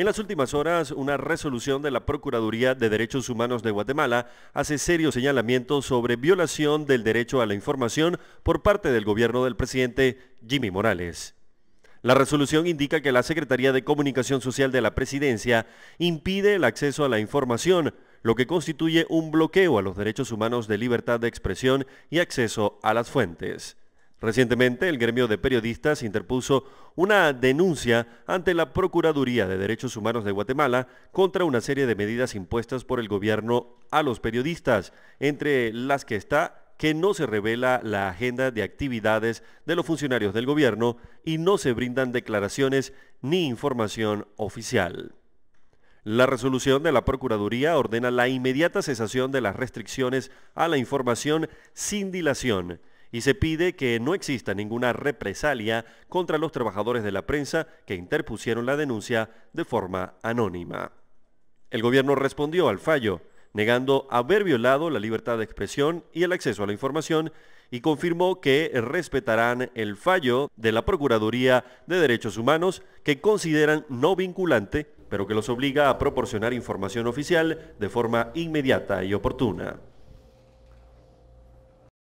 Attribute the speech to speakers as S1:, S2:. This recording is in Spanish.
S1: En las últimas horas, una resolución de la Procuraduría de Derechos Humanos de Guatemala hace serios señalamientos sobre violación del derecho a la información por parte del gobierno del presidente Jimmy Morales. La resolución indica que la Secretaría de Comunicación Social de la Presidencia impide el acceso a la información, lo que constituye un bloqueo a los derechos humanos de libertad de expresión y acceso a las fuentes. Recientemente, el gremio de periodistas interpuso una denuncia ante la Procuraduría de Derechos Humanos de Guatemala contra una serie de medidas impuestas por el gobierno a los periodistas, entre las que está que no se revela la agenda de actividades de los funcionarios del gobierno y no se brindan declaraciones ni información oficial. La resolución de la Procuraduría ordena la inmediata cesación de las restricciones a la información sin dilación y se pide que no exista ninguna represalia contra los trabajadores de la prensa que interpusieron la denuncia de forma anónima. El gobierno respondió al fallo, negando haber violado la libertad de expresión y el acceso a la información y confirmó que respetarán el fallo de la Procuraduría de Derechos Humanos que consideran no vinculante, pero que los obliga a proporcionar información oficial de forma inmediata y oportuna.